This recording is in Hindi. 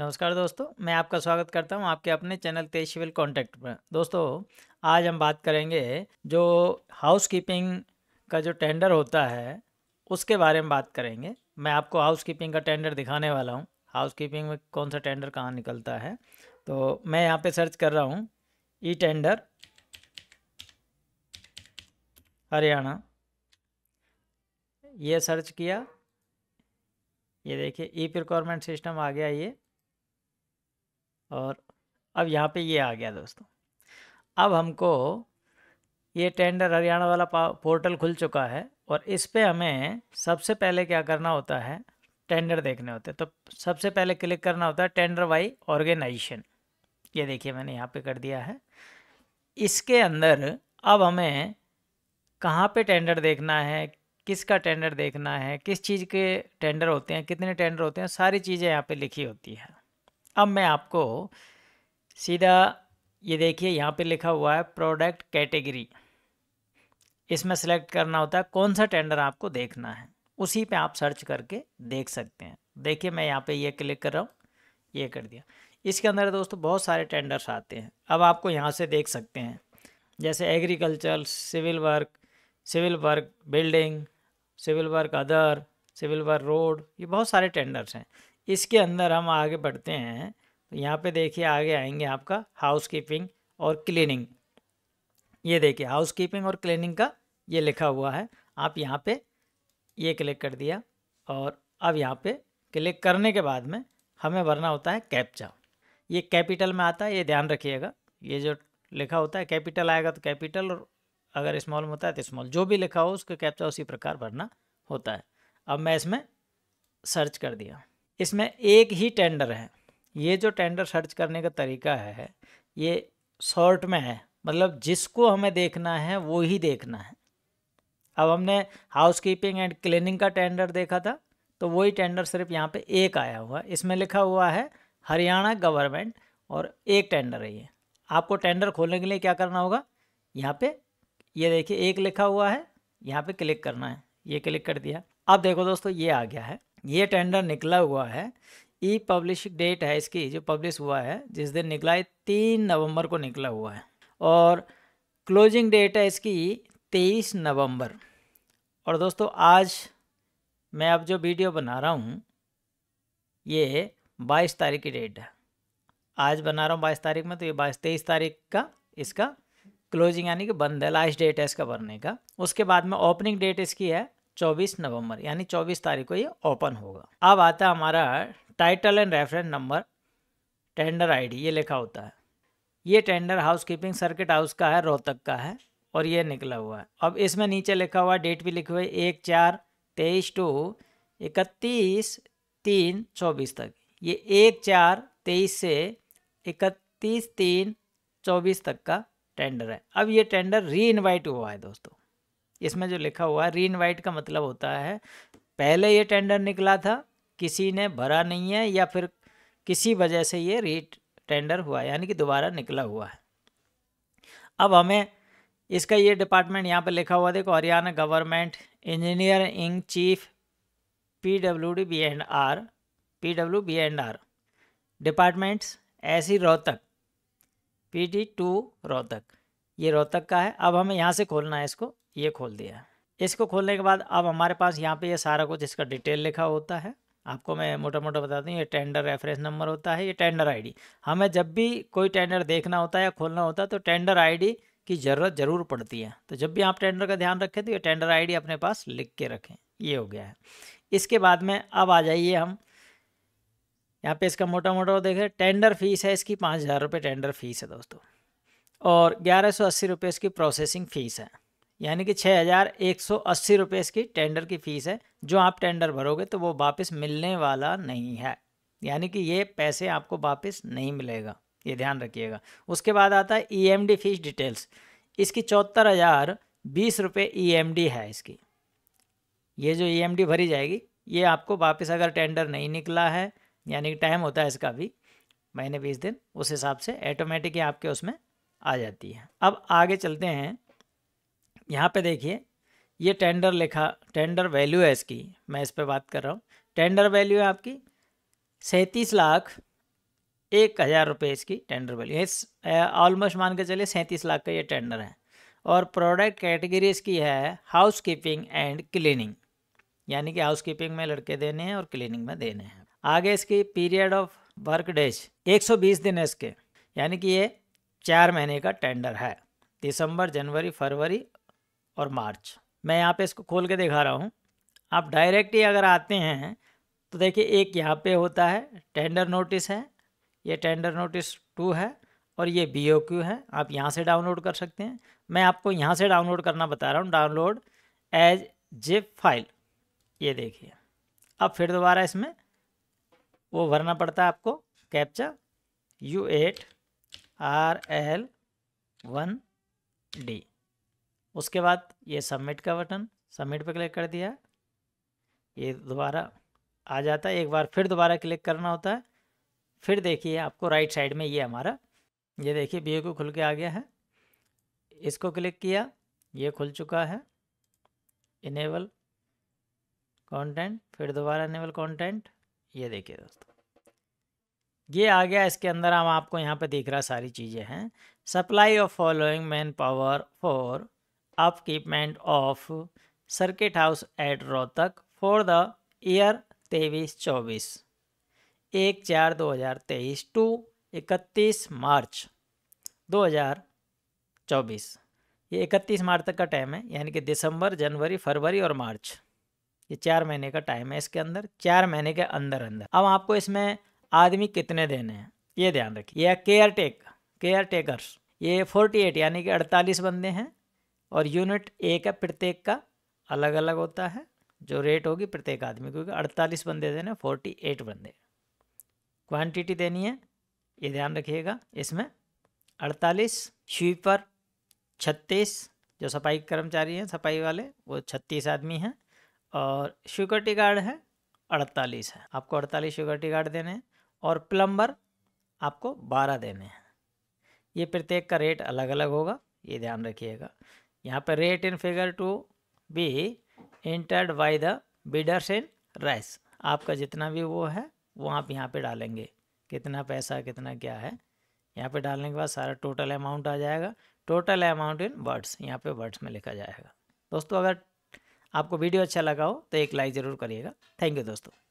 नमस्कार दोस्तों मैं आपका स्वागत करता हूं आपके अपने चैनल तेज सिविल कॉन्टैक्ट पर दोस्तों आज हम बात करेंगे जो हाउस कीपिंग का जो टेंडर होता है उसके बारे में बात करेंगे मैं आपको हाउस कीपिंग का टेंडर दिखाने वाला हूं हाउस कीपिंग में कौन सा टेंडर कहाँ निकलता है तो मैं यहाँ पर सर्च कर रहा हूँ ई टेंडर हरियाणा ये सर्च किया ये देखिए ई प्रिक्वायरमेंट सिस्टम आ गया ये और अब यहाँ पे ये आ गया दोस्तों अब हमको ये टेंडर हरियाणा वाला पोर्टल खुल चुका है और इस पे हमें सबसे पहले क्या करना होता है टेंडर देखने होते हैं तो सबसे पहले क्लिक करना होता है टेंडर वाई ऑर्गेनाइजेशन ये देखिए मैंने यहाँ पे कर दिया है इसके अंदर अब हमें कहाँ पे टेंडर देखना है किसका टेंडर देखना है किस चीज़ के टेंडर होते हैं कितने टेंडर होते हैं सारी चीज़ें यहाँ पे लिखी होती है अब मैं आपको सीधा ये देखिए यहाँ पे लिखा हुआ है प्रोडक्ट कैटेगरी इसमें सेलेक्ट करना होता है कौन सा टेंडर आपको देखना है उसी पे आप सर्च करके देख सकते हैं देखिए मैं यहाँ पे ये क्लिक कर रहा हूँ ये कर दिया इसके अंदर दोस्तों बहुत सारे टेंडर्स आते हैं अब आपको यहाँ से देख सकते हैं जैसे agriculture civil work civil work building civil work other civil work road ये बहुत सारे टेंडर्स हैं इसके अंदर हम आगे बढ़ते हैं तो यहाँ पे देखिए आगे आएंगे आपका हाउस कीपिंग और क्लीनिंग ये देखिए हाउस कीपिंग और क्लीनिंग का ये लिखा हुआ है आप यहाँ पे ये क्लिक कर दिया और अब यहाँ पे क्लिक करने के बाद में हमें भरना होता है कैप्चा ये कैपिटल में आता है ये ध्यान रखिएगा ये जो लिखा होता है कैपिटल आएगा तो कैपिटल और अगर स्मॉल में होता है तो स्मॉल जो भी लिखा हो उसका कैप्चा उसी प्रकार भरना होता है अब मैं इसमें सर्च कर दिया इसमें एक ही टेंडर है ये जो टेंडर सर्च करने का तरीका है ये शॉर्ट में है मतलब जिसको हमें देखना है वो ही देखना है अब हमने हाउस कीपिंग एंड क्लीनिंग का टेंडर देखा था तो वही टेंडर सिर्फ यहाँ पे एक आया हुआ है इसमें लिखा हुआ है हरियाणा गवर्नमेंट और एक टेंडर है ये आपको टेंडर खोलने के लिए क्या करना होगा यहाँ पे ये देखिए एक लिखा हुआ है यहाँ पे क्लिक करना है ये क्लिक कर दिया अब देखो दोस्तों ये आ गया है ये टेंडर निकला हुआ है ई पब्लिश डेट है इसकी जो पब्लिश हुआ है जिस दिन निकला है तीन नवंबर को निकला हुआ है और क्लोजिंग डेट है इसकी तेईस नवंबर और दोस्तों आज मैं अब जो वीडियो बना रहा हूँ ये बाईस तारीख की डेट है आज बना रहा हूँ बाईस तारीख में तो ये बाईस तेईस तारीख का इसका क्लोजिंग यानी कि बंद है लास्ट डेट है इसका भरने का उसके बाद में ओपनिंग डेट इसकी है 24 नवंबर यानी 24 तारीख को ये ओपन होगा अब आता है हमारा title and reference number tender ID ये लिखा होता है ये tender housekeeping circuit house का है रोहतक का है और ये निकला हुआ है अब इसमें नीचे लिखा हुआ डेट भी लिखी हुई एक चार तेईस टू इकतीस तीन चौबीस तक ये एक चार तेईस से इकतीस तीन चौबीस तक का टेंडर है अब ये टेंडर री इन्वाइट हुआ है दोस्तों इसमें जो लिखा हुआ है री इन्वाइट का मतलब होता है पहले ये टेंडर निकला था किसी ने भरा नहीं है या फिर किसी वजह से ये री टेंडर हुआ यानी कि दोबारा निकला हुआ है अब हमें इसका ये डिपार्टमेंट यहाँ पर लिखा हुआ देखो Haryana government engineer in chief P W D B and R P W B and R departments ऐसी Rohtak P D two Rohtak ये रोहतक का है अब हमें यहाँ से खोलना है इसको ये खोल दिया इसको खोलने के बाद अब हमारे पास यहाँ पे ये सारा कुछ इसका डिटेल लिखा होता है आपको मैं मोटा मोटा बता दूँ ये टेंडर रेफरेंस नंबर होता है ये टेंडर आईडी हमें जब भी कोई टेंडर देखना होता है या खोलना होता है तो टेंडर आईडी की ज़रूरत ज़रूर पड़ती है तो जब भी आप टेंडर का ध्यान रखें तो ये टेंडर आई अपने पास लिख के रखें ये हो गया है इसके बाद में अब आ जाइए हम यहाँ पर इसका मोटा मोटा देखें टेंडर फीस है इसकी पाँच हज़ार रुपये टेंडर फीस है दोस्तों और ग्यारह सौ अस्सी रुपये इसकी प्रोसेसिंग फ़ीस है यानी कि छः हज़ार एक सौ अस्सी रुपये इसकी टेंडर की फ़ीस है जो आप टेंडर भरोगे तो वो वापस मिलने वाला नहीं है यानी कि ये पैसे आपको वापस नहीं मिलेगा ये ध्यान रखिएगा उसके बाद आता है ई फीस डिटेल्स इसकी चौहत्तर हज़ार बीस रुपये ई e है इसकी ये जो ई e भरी जाएगी ये आपको वापस अगर टेंडर नहीं निकला है यानी कि टाइम होता है इसका भी महीने बीस दिन उस हिसाब से ऐटोमेटिक आपके उसमें आ जाती है अब आगे चलते हैं यहाँ पे देखिए ये टेंडर लिखा टेंडर वैल्यू है इसकी मैं इस पर बात कर रहा हूँ टेंडर वैल्यू है आपकी सैंतीस लाख एक हज़ार रुपये इसकी टेंडर वैल्यू इस ऑलमोस्ट मान के चलिए सैंतीस लाख का ये टेंडर है और प्रोडक्ट कैटेगरी इसकी है हाउस कीपिंग एंड क्लीनिंग यानी कि हाउस कीपिंग में लड़के देने हैं और क्लीनिंग में देने हैं आगे इसकी पीरियड ऑफ वर्क डेज 120 दिन है इसके यानी कि ये चार महीने का टेंडर है दिसंबर जनवरी फरवरी और मार्च मैं यहाँ पे इसको खोल के दिखा रहा हूँ आप डायरेक्ट ही अगर आते हैं तो देखिए एक यहाँ पे होता है टेंडर नोटिस है ये टेंडर नोटिस टू है और ये बी ओ क्यू है आप यहाँ से डाउनलोड कर सकते हैं मैं आपको यहाँ से डाउनलोड करना बता रहा हूँ डाउनलोड एज जिप फाइल ये देखिए अब फिर दोबारा इसमें वो भरना पड़ता है आपको captcha U eight R L one D उसके बाद ये सबमिट का बटन सबमिट पर क्लिक कर दिया ये दोबारा आ जाता है एक बार फिर दोबारा क्लिक करना होता है फिर देखिए आपको राइट साइड में ये हमारा ये देखिए बी को खुल के आ गया है इसको क्लिक किया ये खुल चुका है इनेबल कंटेंट फिर दोबारा इनेबल कंटेंट ये देखिए दोस्तों ये आ गया इसके अंदर हम आपको यहाँ पे देख रहा सारी चीज़ें हैं supply of following manpower for upkeepment of circuit house at Rohtak for the year तेईस चौबीस एक चार दो हज़ार तेईस टू इकतीस मार्च दो हज़ार चौबीस ये इकतीस मार्च तक का टाइम है यानी कि दिसंबर जनवरी फरवरी और मार्च ये चार महीने का टाइम है इसके अंदर चार महीने के अंदर अंदर अब आपको इसमें आदमी कितने देने हैं ये ध्यान रखिए यह केयर टेक केयर टेकर्स ये फोर्टी एट यानी कि अड़तालीस बंदे हैं और यूनिट एक है प्रत्येक का अलग अलग होता है जो रेट होगी प्रत्येक आदमी क्योंकि अड़तालीस बंदे देने फोर्टी एट बंदे क्वांटिटी देनी है ये ध्यान रखिएगा इसमें अड़तालीस स्वीपर छत्तीस जो सफाई कर्मचारी हैं सफाई वाले वो छत्तीस आदमी हैं और सिक्योरिटी गार्ड है अड़तालीस है आपको अड़तालीस सिक्योरिटी गार्ड देने हैं और प्लम्बर आपको बारह देने हैं ये प्रत्येक का रेट अलग अलग होगा ये ध्यान रखिएगा यहाँ पर rate in figure to be entered by the bidders in rice आपका जितना भी वो है वो आप यहाँ पे डालेंगे कितना पैसा कितना क्या है यहाँ पे डालने के बाद सारा टोटल अमाउंट आ जाएगा टोटल अमाउंट इन वर्ड्स यहाँ पे वर्ड्स में लिखा जाएगा दोस्तों अगर आपको वीडियो अच्छा लगा हो तो एक लाइक ज़रूर करिएगा थैंक यू दोस्तों